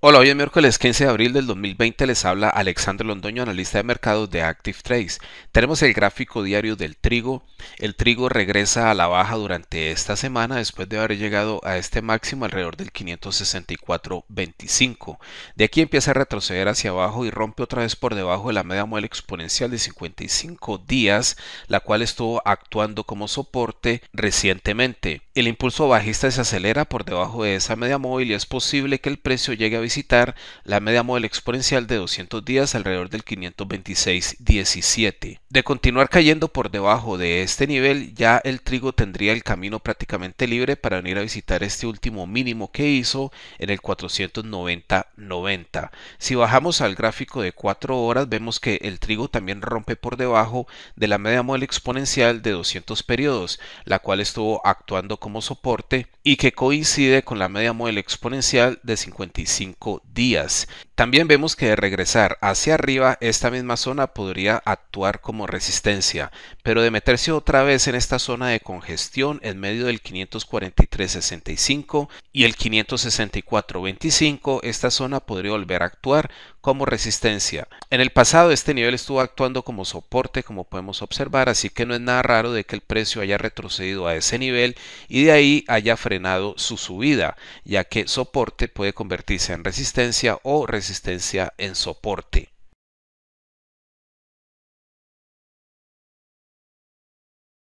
Hola, hoy es miércoles 15 de abril del 2020 les habla Alexandre Londoño, analista de mercados de Active Trades. Tenemos el gráfico diario del trigo. El trigo regresa a la baja durante esta semana después de haber llegado a este máximo alrededor del 564.25. De aquí empieza a retroceder hacia abajo y rompe otra vez por debajo de la media muela exponencial de 55 días, la cual estuvo actuando como soporte recientemente. El impulso bajista se acelera por debajo de esa media móvil y es posible que el precio llegue a visitar la media móvil exponencial de 200 días alrededor del 526.17. De continuar cayendo por debajo de este nivel, ya el trigo tendría el camino prácticamente libre para venir a visitar este último mínimo que hizo en el 490.90. Si bajamos al gráfico de 4 horas, vemos que el trigo también rompe por debajo de la media móvil exponencial de 200 periodos, la cual estuvo actuando como como soporte y que coincide con la media móvil exponencial de 55 días también vemos que de regresar hacia arriba, esta misma zona podría actuar como resistencia, pero de meterse otra vez en esta zona de congestión en medio del 543.65 y el 564.25, esta zona podría volver a actuar como resistencia. En el pasado este nivel estuvo actuando como soporte, como podemos observar, así que no es nada raro de que el precio haya retrocedido a ese nivel y de ahí haya frenado su subida, ya que soporte puede convertirse en resistencia o resistencia resistencia en soporte.